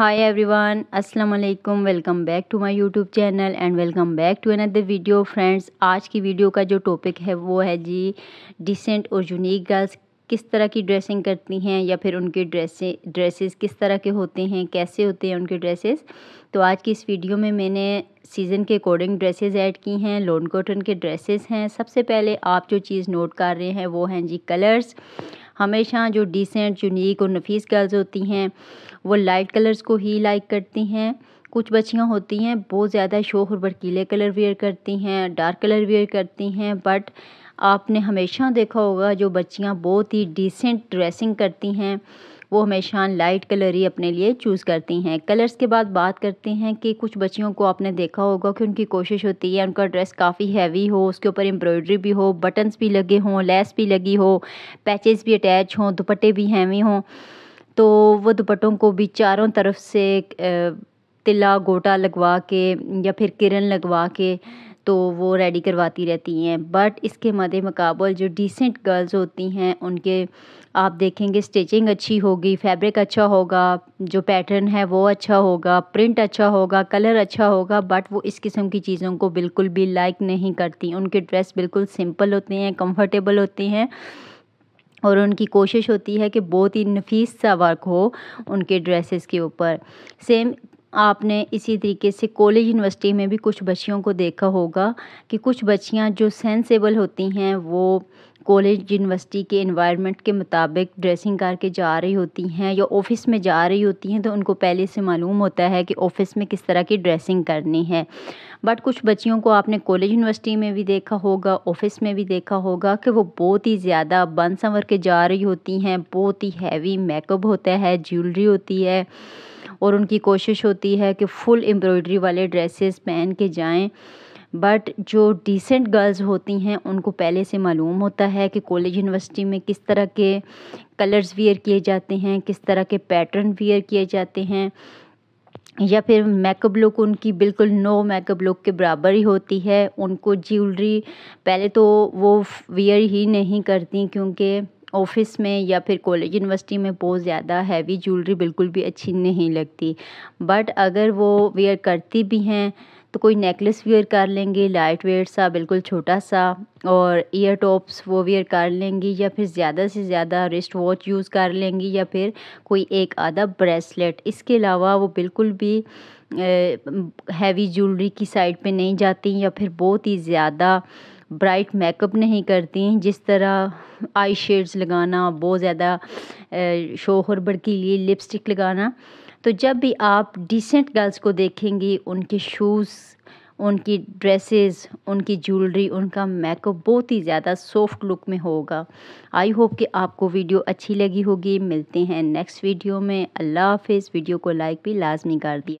हाय everyone अस्सलाम वालेकुम welcome back to my YouTube channel and welcome back to another video friends आज की वीडियो का जो टॉपिक है वो है जी डिसेंट और यूनिक गर्ल्स किस तरह की ड्रेसिंग करती हैं या फिर उनके ड्रेसे ड्रेसेस किस तरह के होते हैं कैसे होते हैं उनके ड्रेसेस तो आज की इस वीडियो में मैंने सीज़न के अकॉर्डिंग ड्रेसेस ऐड की हैं लोन कॉटन के ड्रेसेस हैं सबसे पहले आप जो चीज़ नोट कर रहे हैं वो हैं जी कलर्स हमेशा जो डिसेंट यूनिक और नफीस गर्ल्स होती हैं वो लाइट कलर्स को ही लाइक करती हैं कुछ बच्चियाँ होती हैं बहुत ज़्यादा शोक और कलर वेयर करती हैं डार्क कलर वेयर करती हैं बट आपने हमेशा देखा होगा जो बच्चियाँ बहुत ही डिसेंट ड्रेसिंग करती हैं वो हमेशा लाइट कलर ही अपने लिए चूज़ करती हैं कलर्स के बाद बात करते हैं कि कुछ बच्चियों को आपने देखा होगा कि उनकी कोशिश होती है उनका ड्रेस काफ़ी हैवी हो उसके ऊपर एम्ब्रॉयडरी भी हो बटन्स भी लगे हों लेस भी लगी हो पैचेज़ भी अटैच हों दुपट्टे भी हैवी हों तो वो दुपट्टों को भी चारों तरफ से तिला गोटा लगवा के या फिर किरण लगवा के तो वो रेडी करवाती रहती हैं बट इसके मद मकबल जो डिसेंट गर्ल्स होती हैं उनके आप देखेंगे स्टिचिंग अच्छी होगी फैब्रिक अच्छा होगा जो पैटर्न है वो अच्छा होगा प्रिंट अच्छा होगा कलर अच्छा होगा बट वो इस किस्म की चीज़ों को बिल्कुल भी लाइक नहीं करती उनके ड्रेस बिल्कुल सिंपल होते हैं कंफर्टेबल होते हैं और उनकी कोशिश होती है कि बहुत ही नफीस सा वर्क हो उनके ड्रेसेस के ऊपर सेम आपने इसी तरीके से कॉलेज यूनिवर्सिटी में भी कुछ बच्चियों को देखा होगा कि कुछ बच्चियां जो सेंसेबल होती हैं वो कॉलेज यूनिवर्सिटी के इन्वायरमेंट के मुताबिक ड्रेसिंग करके जा रही होती हैं या ऑफ़िस में जा रही होती हैं तो उनको पहले से मालूम होता है कि ऑफ़िस में किस तरह की ड्रेसिंग करनी है बट कुछ बच्चियों को आपने कॉलेज यूनिवर्सिटी में भी देखा होगा ऑफ़िस में भी देखा होगा कि वो बहुत ही ज़्यादा बन संवर के जा रही होती हैं बहुत ही हैवी मेकअप होता है ज्वेलरी होती है और उनकी कोशिश होती है कि फ़ुल एम्ब्रॉयडरी वाले ड्रेसेस पहन के जाएं बट जो डिसेंट गर्ल्स होती हैं उनको पहले से मालूम होता है कि कॉलेज यूनिवर्सिटी में किस तरह के कलर्स वियर किए जाते हैं किस तरह के पैटर्न वियर किए जाते हैं या फिर मेकअप लुक उनकी बिल्कुल नो मेकअप लुक के बराबर ही होती है उनको ज्वेलरी पहले तो वो वियर ही नहीं करती क्योंकि ऑफिस में या फिर कॉलेज यूनिवर्सिटी में बहुत ज़्यादा हैवी ज्वेलरी बिल्कुल भी अच्छी नहीं लगती बट अगर वो वेयर करती भी हैं तो कोई नेकलेस वेयर कर लेंगी लाइट वेट सा बिल्कुल छोटा सा और ईयर टॉप्स वो वेयर कर लेंगी या फिर ज़्यादा से ज़्यादा रिस्ट वॉच यूज़ कर लेंगी या फिर कोई एक आधा ब्रेसलेट इसके अलावा वो बिल्कुल भी हैवी ज्वेलरी की साइड पे नहीं जाती या फिर बहुत ही ज़्यादा ब्राइट मेकअप नहीं करती जिस तरह आई शेड्स लगाना बहुत ज़्यादा शोहर लिए लिपस्टिक लगाना तो जब भी आप डिसेंट गर्ल्स को देखेंगी उनके शूज़ उनकी ड्रेसेस उनकी ज्वेलरी उनका मेकअप बहुत ही ज़्यादा सॉफ्ट लुक में होगा आई होप कि आपको वीडियो अच्छी लगी होगी मिलते हैं नेक्स्ट वीडियो में अल्लाह हाफिज़ वीडियो को लाइक भी लाजमी कर दिया